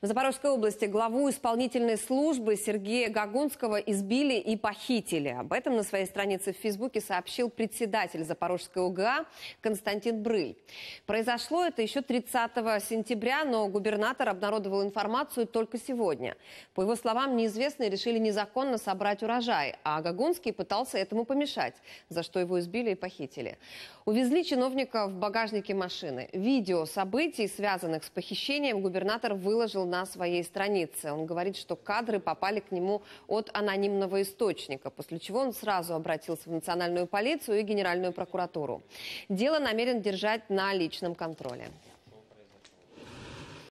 В Запорожской области главу исполнительной службы Сергея Гагунского избили и похитили. Об этом на своей странице в Фейсбуке сообщил председатель Запорожской УГА Константин Брыль. Произошло это еще 30 сентября, но губернатор обнародовал информацию только сегодня. По его словам, неизвестные решили незаконно собрать урожай, а Гагунский пытался этому помешать, за что его избили и похитили. Увезли чиновника в багажнике машины. Видео событий, связанных с похищением, губернатор выложил на своей странице. Он говорит, что кадры попали к нему от анонимного источника, после чего он сразу обратился в национальную полицию и генеральную прокуратуру. Дело намерен держать на личном контроле.